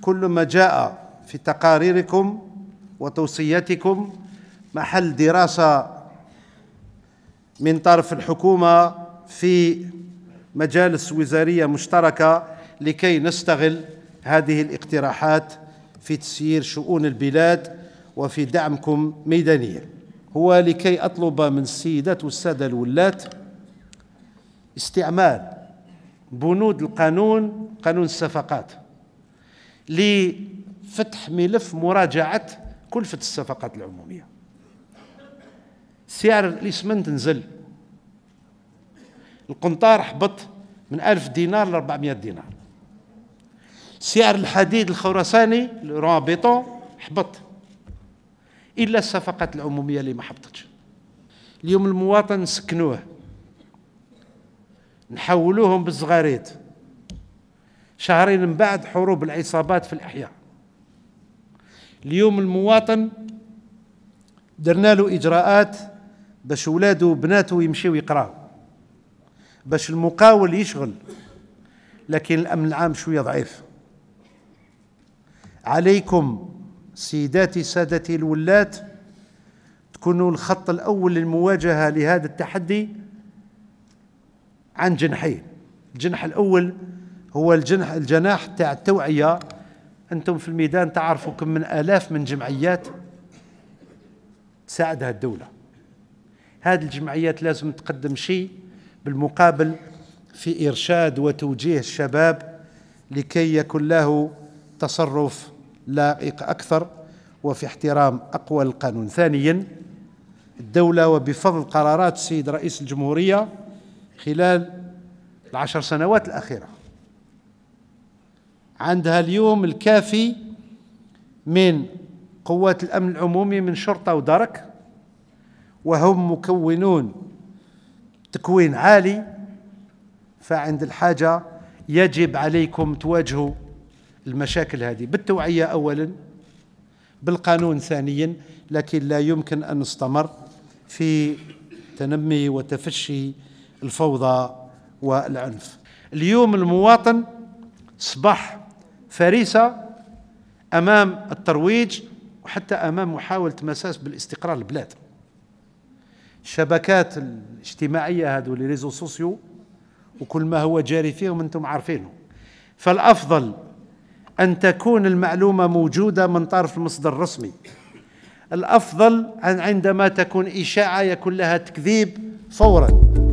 كل ما جاء في تقاريركم وتوصياتكم محل دراسة من طرف الحكومة في مجالس وزارية مشتركة لكي نستغل هذه الاقتراحات في تسيير شؤون البلاد وفي دعمكم ميدانيا هو لكي أطلب من السيدات والسادة الولاة استعمال بنود القانون قانون الصفقات لفتح ملف مراجعة كلفة الصفقات العمومية سعر الإسمنت نزل القنطار حبط من ألف دينار ل 400 دينار سعر الحديد الخرساني بيتون حبط إلا الصفقات العمومية اللي ما حبطتش اليوم المواطن سكنوه نحولوهم بالصغاريت شهرين من بعد حروب العصابات في الأحياء اليوم المواطن درنا له إجراءات باش ولاده وبناته يمشيو يقراو باش المقاول يشغل لكن الأمن العام شوية ضعيف عليكم سيداتي سادتي الولات تكونوا الخط الأول للمواجهة لهذا التحدي عن جنحين الجنح الأول هو الجنح الجناح تاع التوعية أنتم في الميدان تعرفوا كم من آلاف من جمعيات تساعدها الدولة هذه الجمعيات لازم تقدم شيء بالمقابل في إرشاد وتوجيه الشباب لكي يكون له تصرف لائق أكثر وفي احترام أقوى القانون ثانيا الدولة وبفضل قرارات السيد رئيس الجمهورية خلال العشر سنوات الأخيرة عندها اليوم الكافي من قوات الأمن العمومي من شرطة ودرك وهم مكونون تكوين عالي فعند الحاجة يجب عليكم تواجهوا المشاكل هذه بالتوعية أولا بالقانون ثانيا لكن لا يمكن أن نستمر في تنمي وتفشي الفوضى والعنف اليوم المواطن صبح فريسة أمام الترويج وحتى أمام محاولة مساس بالاستقرار البلاد الشبكات الاجتماعية هذو لي ريزو سوسيو وكل ما هو جاري فيهم أنتم عارفينه فالأفضل أن تكون المعلومة موجودة من طرف المصدر الرسمي الأفضل أن عندما تكون إشاعة يكون لها تكذيب فوراً